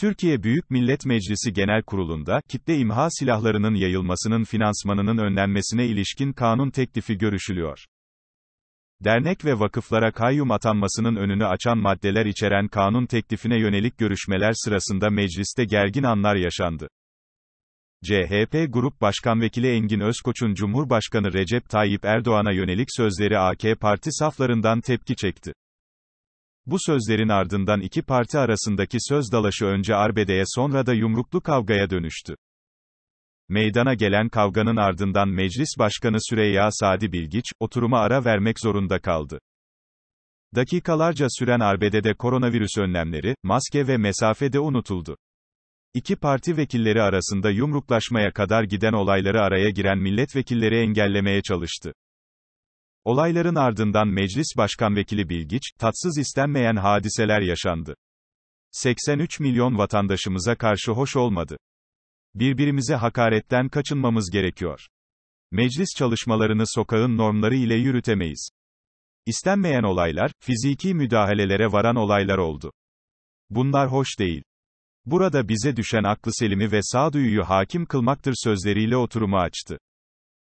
Türkiye Büyük Millet Meclisi Genel Kurulu'nda, kitle imha silahlarının yayılmasının finansmanının önlenmesine ilişkin kanun teklifi görüşülüyor. Dernek ve vakıflara kayyum atanmasının önünü açan maddeler içeren kanun teklifine yönelik görüşmeler sırasında mecliste gergin anlar yaşandı. CHP Grup Başkan Vekili Engin Özkoç'un Cumhurbaşkanı Recep Tayyip Erdoğan'a yönelik sözleri AK Parti saflarından tepki çekti. Bu sözlerin ardından iki parti arasındaki söz dalaşı önce arbedeye sonra da yumruklu kavgaya dönüştü. Meydana gelen kavganın ardından Meclis Başkanı Süreyya Sadi Bilgiç, oturuma ara vermek zorunda kaldı. Dakikalarca süren arbedede koronavirüs önlemleri, maske ve mesafe de unutuldu. İki parti vekilleri arasında yumruklaşmaya kadar giden olayları araya giren milletvekilleri engellemeye çalıştı. Olayların ardından Meclis Başkan Vekili Bilgiç, tatsız istenmeyen hadiseler yaşandı. 83 milyon vatandaşımıza karşı hoş olmadı. Birbirimize hakaretten kaçınmamız gerekiyor. Meclis çalışmalarını sokağın normları ile yürütemeyiz. İstenmeyen olaylar, fiziki müdahalelere varan olaylar oldu. Bunlar hoş değil. Burada bize düşen aklı selimi ve sağduyuyu hakim kılmaktır sözleriyle oturumu açtı.